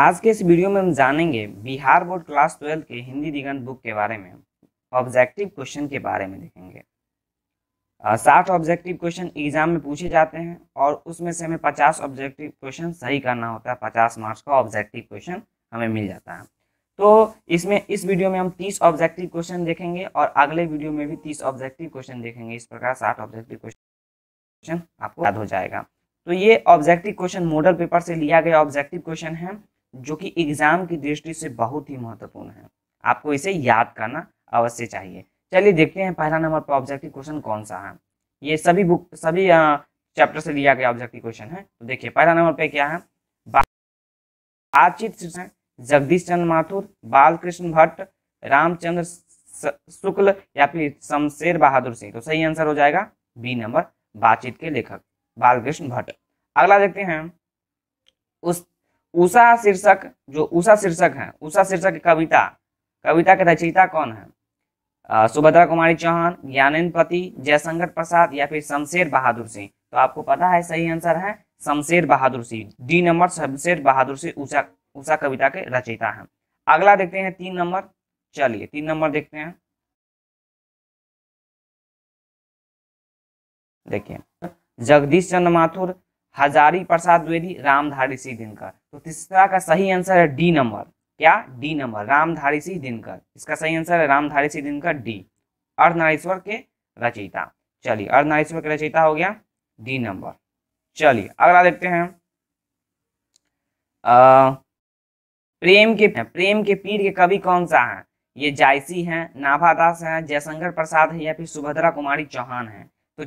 आज के इस वीडियो में हम जानेंगे बिहार बोर्ड क्लास ट्वेल्थ के हिंदी दिगंत बुक के बारे में ऑब्जेक्टिव क्वेश्चन के बारे में देखेंगे साठ ऑब्जेक्टिव क्वेश्चन एग्जाम में पूछे जाते हैं और उसमें से हमें पचास ऑब्जेक्टिव क्वेश्चन सही करना होता है पचास मार्क्स का ऑब्जेक्टिव क्वेश्चन हमें मिल जाता है तो इसमें इस वीडियो में हम तीस ऑब्जेक्टिव क्वेश्चन देखेंगे और अगले वीडियो में भी तीस ऑब्जेक्टिव क्वेश्चन देखेंगे इस प्रकार साठ ऑब्जेक्टिव क्वेश्चन आपको याद हो जाएगा तो ये ऑब्जेक्टिव क्वेश्चन मॉडल पेपर से लिया गया ऑब्जेक्टिव क्वेश्चन है जो कि एग्जाम की दृष्टि से बहुत ही महत्वपूर्ण है आपको इसे याद करना अवश्य चाहिए चलिए देखते हैं पहला नंबर पर ऑब्जेक्टिव क्वेश्चन कौन सा है ये सभी बुक सभी चैप्टर से लिया गया ऑब्जेक्टिव क्वेश्चन है तो देखिए पहला नंबर पे क्या है बातचीत जगदीश चंद्र माथुर बालकृष्ण भट्ट रामचंद्र शुक्ल या फिर शमशेर बहादुर सिंह तो सही आंसर हो जाएगा बी नंबर बातचीत के लेखक बालकृष्ण भट्ट अगला देखते हैं उस उषा शीर्षक जो उषा शीर्षक है उषा शीर्षक कविता कविता के रचयिता कौन है सुभद्रा कुमारी चौहान ज्ञानेन्द्र पति जयशंकर प्रसाद या फिर शमशेर बहादुर सिंह तो आपको पता है सही आंसर है शमशेर बहादुर सिंह डी नंबर शमशेर बहादुर सिंह उषा उषा कविता के रचयिता है अगला देखते हैं तीन नंबर चलिए तीन नंबर देखते हैं देखिए जगदीश चंद्र माथुर हजारी प्रसाद द्वेदी रामधारी सिंह दिनकर तो तीसरा का सही आंसर है डी नंबर क्या डी नंबर रामधारी सिंह दिनकर इसका सही आंसर है रामधारी सिंह दिनकर डी अर्धनारीश्वर के रचयिता चलिए अर्धनारीश्वर के रचयिता हो गया डी नंबर चलिए अगला देखते हैं आ, प्रेम के प्रेम के पीर के कवि कौन सा है ये जायसी हैं नाभादास हैं जयशंकर प्रसाद है या फिर सुभद्रा कुमारी चौहान हैं तो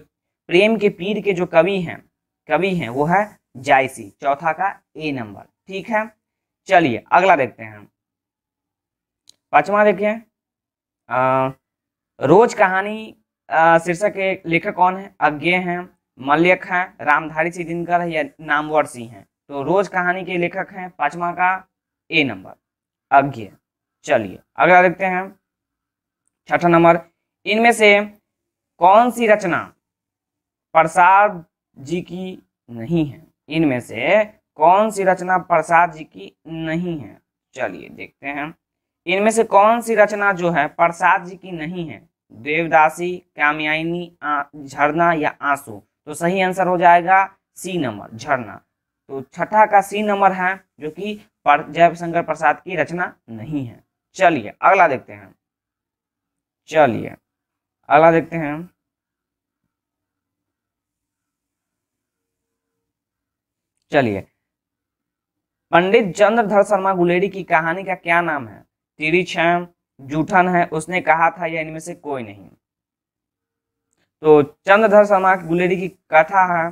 प्रेम के पीर के जो कवि हैं कवि हैं वो है जायसी चौथा का ए नंबर ठीक है चलिए अगला देखते हैं पांचवा देखिए रोज कहानी शीर्षक के लेखक कौन है अज्ञ हैं मल्यक हैं रामधारी सिंह दिनकर है या नामवर सिंह हैं तो रोज कहानी के लेखक हैं पांचवा का ए नंबर अज्ञ चलिए अगला देखते हैं छठा नंबर इनमें से कौन सी रचना प्रसाद जी की नहीं है इनमें से कौन सी रचना प्रसाद जी की नहीं है चलिए देखते हैं इनमें से कौन सी रचना जो है प्रसाद जी की नहीं है देवदासी कामयाइनी झरना या आंसू तो सही आंसर हो जाएगा सी नंबर झरना तो छठा का सी नंबर है जो कि जयशंकर प्रसाद की रचना नहीं है चलिए अगला देखते हैं चलिए अगला देखते हैं चलिए पंडित चंद्रधर शर्मा गुलेरी की कहानी का क्या नाम है तिरी छाम जूठन है उसने कहा था या इनमें से कोई नहीं तो चंद्रधर शर्मा गुलेरी की कथा है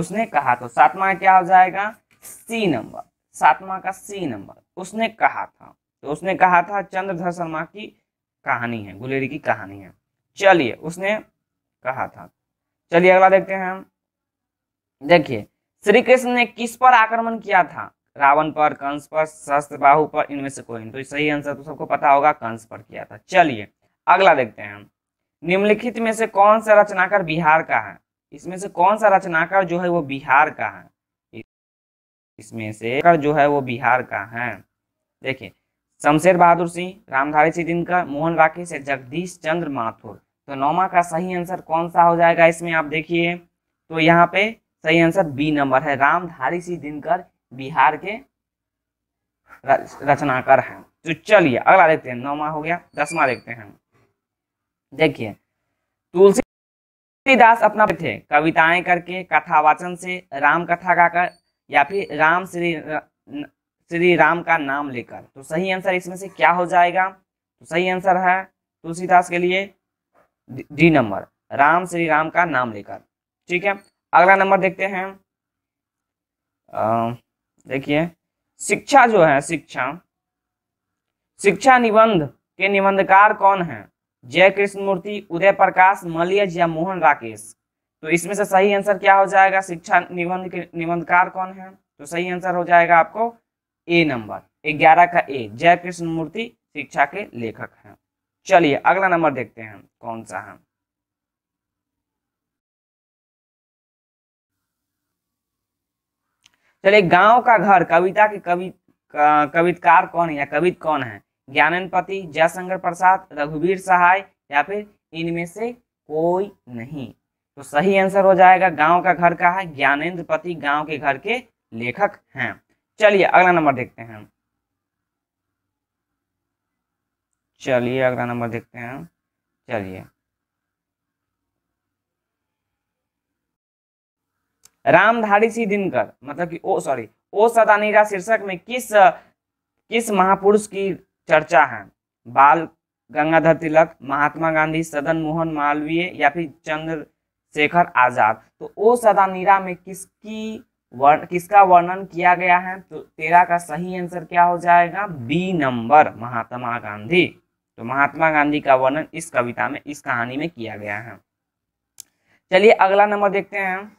उसने कहा तो सातवा क्या हो जाएगा सी नंबर सातवा का सी नंबर उसने कहा था तो उसने कहा था चंद्रधर शर्मा की कहानी है गुलेरी की कहानी है चलिए उसने कहा था चलिए अगला देखते हैं देखिए श्री कृष्ण ने किस पर आक्रमण किया था रावण पर कंस पर शस्त्र बाहु पर इनमें से कोई तो सही आंसर तो सबको पता होगा कंस पर किया था चलिए अगला देखते हैं निम्नलिखित में से कौन सा रचनाकार बिहार का है इसमें से कौन सा रचनाकार जो है वो बिहार का है इसमें से जो है वो बिहार का है देखिए शमशेर बहादुर सिंह रामधारी सिंह दिनकर मोहन राकेश जगदीश चंद्र माथुर तो नौमा का सही आंसर कौन सा हो जाएगा इसमें आप देखिए तो यहाँ पे सही आंसर बी नंबर है रामधारी सिंह दिनकर बिहार के रचनाकार हैं तो चलिए अगला देखते हैं नौवा हो गया दसवा देखते हैं देखिए तुलसीदास अपना थे कविताएं करके कथा वाचन से राम कथा गाकर या फिर राम श्री श्री राम का नाम लेकर तो सही आंसर इसमें से क्या हो जाएगा तो सही आंसर है तुलसीदास के लिए डी नंबर राम श्री राम का नाम लेकर ठीक है अगला नंबर देखते हैं देखिए शिक्षा जो है शिक्षा शिक्षा निबंध के निबंधकार कौन है जय कृष्ण मूर्ति उदय प्रकाश मलियज या मोहन राकेश तो इसमें से सही आंसर क्या हो जाएगा शिक्षा निबंध के निबंधकार कौन है तो सही आंसर हो जाएगा आपको ए नंबर ग्यारह का ए जय कृष्ण मूर्ति शिक्षा के लेखक हैं चलिए अगला नंबर देखते हैं कौन सा है चलिए गांव का घर कविता के कवि कवितकार कौन है या कवित कौन है पति जयशंकर प्रसाद रघुवीर सहाय या फिर इनमें से कोई नहीं तो सही आंसर हो जाएगा गांव का घर का है ज्ञानेन्द्र पति गांव के घर के लेखक हैं चलिए अगला नंबर देखते हैं चलिए अगला नंबर देखते हैं चलिए रामधारी सिंह दिनकर मतलब कि ओ सॉरी ओ सदानीरा शीर्षक में किस किस महापुरुष की चर्चा है बाल गंगाधर तिलक महात्मा गांधी सदन मोहन मालवीय या फिर चंद्रशेखर आजाद तो ओ सदानीरा में किसकी वर, किसका वर्णन किया गया है तो तेरा का सही आंसर क्या हो जाएगा बी नंबर महात्मा गांधी तो महात्मा गांधी का वर्णन इस कविता में इस कहानी में किया गया है चलिए अगला नंबर देखते हैं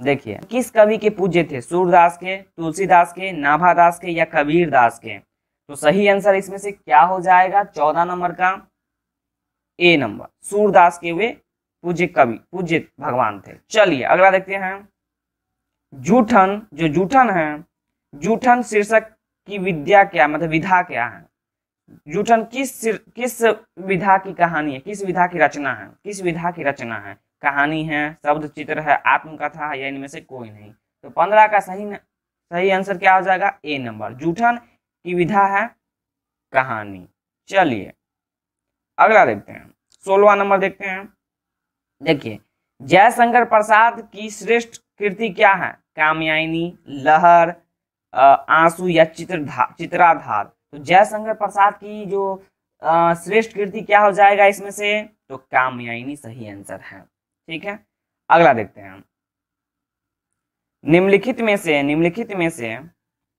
देखिए किस कवि के पूज्य थे सूरदास के तुलसीदास के नाभादास के या कबीर दास के तो सही आंसर इसमें से क्या हो जाएगा चौदह नंबर का ए नंबर सूरदास के वे पूज्य कवि पूज्य भगवान थे चलिए अगला देखते हैं जूठन जो जूठन है जूठन शीर्षक की विद्या क्या मतलब विधा क्या है जूठन किस किस विधा की कहानी है किस विधा की रचना है किस विधा की रचना है कहानी है शब्द चित्र है आत्मकथा है या इनमें से कोई नहीं तो पंद्रह का सही न, सही आंसर क्या हो जाएगा ए नंबर जूठन की विधा है कहानी चलिए अगला देखते हैं सोलवा नंबर देखते हैं देखिए जयशंकर प्रसाद की श्रेष्ठ कृति क्या है कामयानी लहर आंसू या चित्रधार चित्राधार तो जयशंकर प्रसाद की जो श्रेष्ठ कृति क्या हो जाएगा इसमें से तो कामयानी सही आंसर है ठीक है अगला देखते हैं निम्नलिखित में से निम्नलिखित में से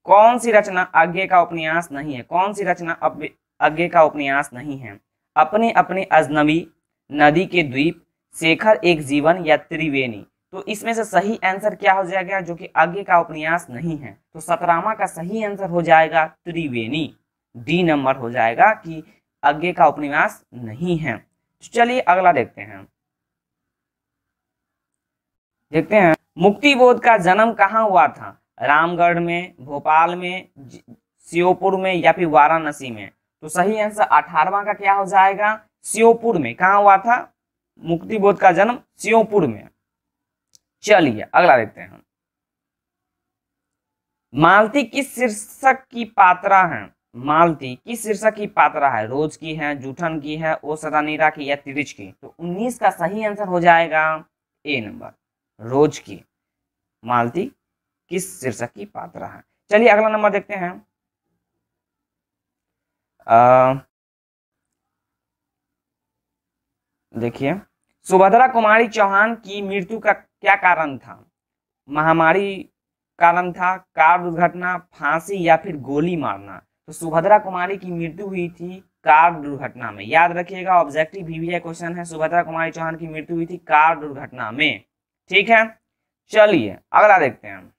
कौन सी रचना आज्ञा का उपन्यास नहीं है कौन सी रचना आज्ञा का उपन्यास नहीं है अपने अपने अजनबी नदी के द्वीप शेखर एक जीवन या त्रिवेणी तो इसमें से सही आंसर क्या हो जाएगा जो कि आगे का उपन्यास नहीं है तो सतरामा का सही आंसर हो जाएगा त्रिवेणी डी नंबर हो जाएगा कि आगे का उपन्यास नहीं है तो चलिए अगला देखते हैं देखते हैं मुक्ति बोध का जन्म कहाँ हुआ था रामगढ़ में भोपाल में श्योपुर में या फिर वाराणसी में तो सही आंसर अठारवा का क्या हो जाएगा श्योपुर में कहा हुआ था मुक्ति बोध का जन्म श्योपुर में चलिए अगला देखते हैं मालती किस शीर्षक की पात्रा है मालती किस शीर्षक की पात्रा है रोज की है जूठन की है ओ की या तिरिच की तो 19 का सही आंसर हो जाएगा ए नंबर रोज की मालती किस शीर्षक की पात्र है चलिए अगला नंबर देखते हैं देखिए सुभद्रा कुमारी चौहान की मृत्यु का क्या कारण था महामारी कारण था कार दुर्घटना फांसी या फिर गोली मारना तो सुभद्रा कुमारी की मृत्यु हुई थी कार दुर्घटना में याद रखिएगा ऑब्जेक्टिव भी, भी क्वेश्चन है सुभद्रा कुमारी चौहान की मृत्यु हुई थी कार दुर्घटना में ठीक है चलिए अगला देखते हैं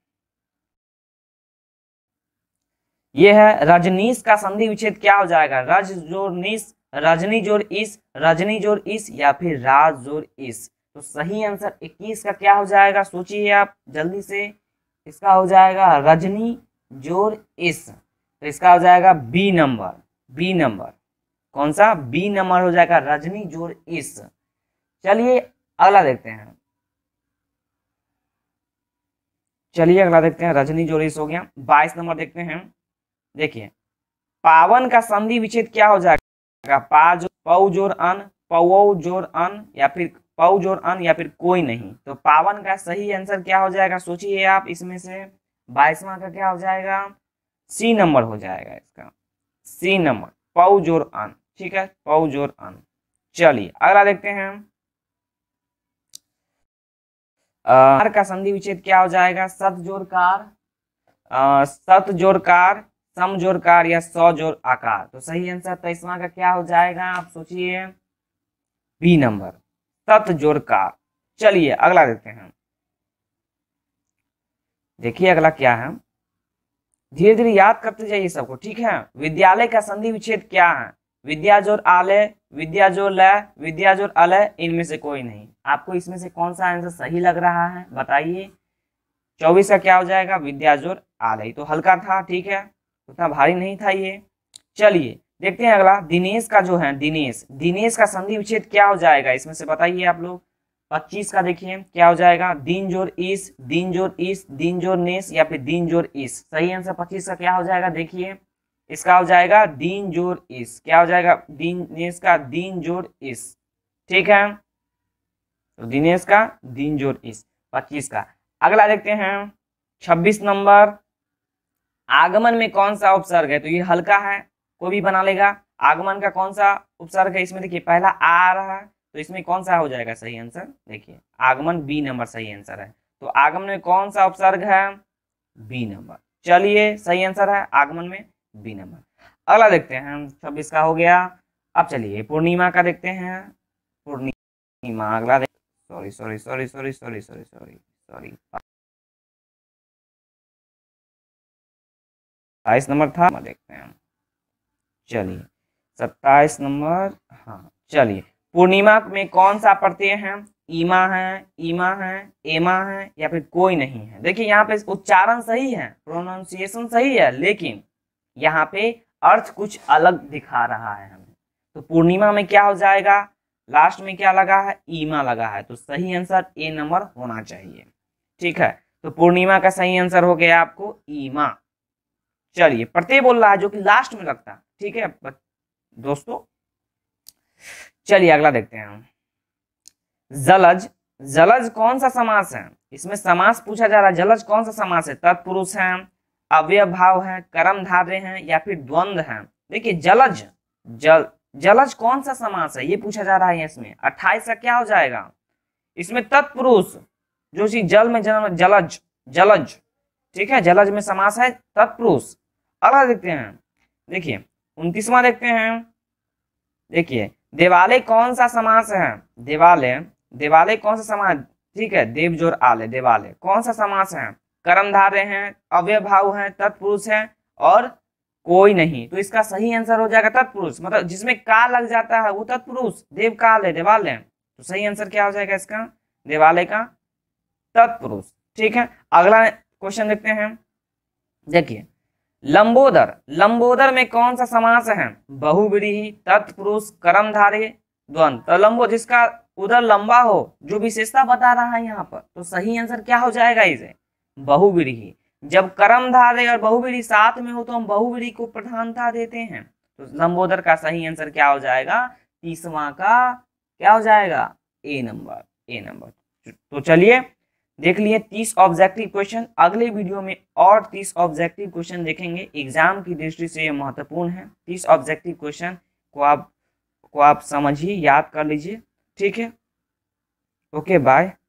यह है रजनीश का संधि विच्छेद क्या हो जाएगा रज जोर निश रजनी जोर इस रजनी जोर इस या फिर राज जोर इस तो सही आंसर 21 का क्या हो जाएगा सोचिए आप जल्दी से इसका हो जाएगा रजनी जोर इस तो इसका हो जाएगा बी नंबर बी नंबर कौन सा बी नंबर हो जाएगा रजनी जोर इस चलिए अगला देखते हैं चलिए अगला देखते हैं रजनी जो हो गया बाईस नंबर देखते हैं देखिए पावन का संधि विच्छेद क्या हो जाएगा पा जो पौ जोर अन पौ जोर अन या फिर पौ जोर अन या फिर कोई नहीं तो पावन का सही आंसर क्या हो जाएगा सोचिए आप इसमें से बाईसवा का क्या हो जाएगा सी नंबर हो जाएगा इसका सी नंबर पौ जोर अन ठीक है पौ जोर अन चलिए अगला देखते हैं कार का संधि विच्छेद क्या हो जाएगा सत जोर कार सत जोर कार सम जोर कार या सौ जोर आकार तो सही आंसर तेईसवा का क्या हो जाएगा आप सोचिए बी नंबर सत जोर कार चलिए अगला देखते हैं देखिए अगला क्या है धीरे धीरे याद करते जाइए सबको ठीक है विद्यालय का संधि विच्छेद क्या है विद्याजोर आलय विद्याजोर लय विद्याजोर अलय इनमें से कोई नहीं आपको इसमें से कौन सा आंसर सही लग रहा है बताइए चौबीस का क्या हो जाएगा विद्याजोर आले तो हल्का था ठीक है उतना भारी नहीं था ये चलिए देखते हैं अगला दिनेश का जो है दिनेश दिनेश का संधि विच्छेद क्या हो जाएगा इसमें से बताइए आप लोग पच्चीस का देखिए क्या हो जाएगा दिन जोर इस दिन जोर इस दिन जोर नेस या फिर दिन जोर इस सही आंसर पच्चीस का क्या हो जाएगा देखिए इसका हो जाएगा दीन जोर इस क्या हो जाएगा दिनेश का दीन जोर इस ठीक है तो दिनेश का दिन जोर इस पच्चीस का अगला देखते हैं छब्बीस नंबर आगमन में कौन सा उपसर्ग है तो ये हल्का है कोई भी बना लेगा आगमन का कौन सा उपसर्ग है इसमें देखिए पहला आ रहा है तो इसमें कौन सा हो जाएगा सही आंसर देखिए आगमन बी नंबर सही आंसर है तो आगमन में कौन सा उपसर्ग है बी नंबर चलिए सही आंसर है आगमन में बी नंबर अगला देखते हैं छब्बीस का हो गया अब चलिए पूर्णिमा का देखते हैं पूर्णिमा अगला sorry sorry sorry sorry sorry sorry sorry sorry सत्ताईस नंबर था देखते हैं चलिए सत्ताईस नंबर हाँ चलिए पूर्णिमा में कौन सा प्रत्यय है ईमा है ईमा है एमा है या फिर कोई नहीं है देखिए यहाँ पे उच्चारण सही है प्रोनाउंसिएशन सही है लेकिन यहाँ पे अर्थ कुछ अलग दिखा रहा है हमें तो पूर्णिमा में क्या हो जाएगा लास्ट में क्या लगा है ईमा लगा है तो सही आंसर ए नंबर होना चाहिए ठीक है तो पूर्णिमा का सही आंसर हो गया आपको ईमा चलिए प्रत्यय बोल रहा है जो कि लास्ट में लगता है ठीक है दोस्तों चलिए अगला देखते हैं हम जलज जलज कौन सा समास है इसमें समास पूछा जा रहा है जलज कौन सा समास है तत्पुरुष है अव्यय भाव है कर्म धारे हैं या फिर द्वंद है देखिए जलज जल जलज कौन सा समास है ये पूछा जा रहा है इसमें अट्ठाईस का क्या हो जाएगा इसमें तत्पुरुष जो चीज जल में जन्म जलज जलज ठीक है जलज में समास है तत्पुरुष अगला देखते हैं देखिए उनतीसवा देखते हैं देखिए देवालय कौन सा समास है देवालय देवालय कौन सा समास ठीक है देवजोर आलय देवालय कौन सा समास है कर्मधारे हैं अव्य भाव है तत्पुरुष है और कोई नहीं तो इसका सही आंसर हो जाएगा तत्पुरुष मतलब जिसमें काल लग जाता है वो तत्पुरुष देव काल है देवालय तो सही आंसर क्या हो जाएगा इसका देवालय का तत्पुरुष ठीक है अगला क्वेश्चन देखते हैं देखिए लंबोदर लंबोदर में कौन सा समास है बहुविरीही तत्पुरुष कर्मधारी द्वंद तो लंबो जिसका उधर लंबा हो जो विशेषता बता रहा है यहाँ पर तो सही आंसर क्या हो जाएगा इसे बहुविरी जब कर्म धारे और बहुविरी साथ में हो तो हम बहुविरी को प्रधानता देते हैं तो लंबोदर का सही आंसर क्या हो जाएगा तीसवा का क्या हो जाएगा ए नंबर ए नंबर तो चलिए देख लिए तीस ऑब्जेक्टिव क्वेश्चन अगले वीडियो में और तीस ऑब्जेक्टिव क्वेश्चन देखेंगे एग्जाम की दृष्टि से ये महत्वपूर्ण है तीस ऑब्जेक्टिव क्वेश्चन को आप को आप समझिए याद कर लीजिए ठीक है ओके बाय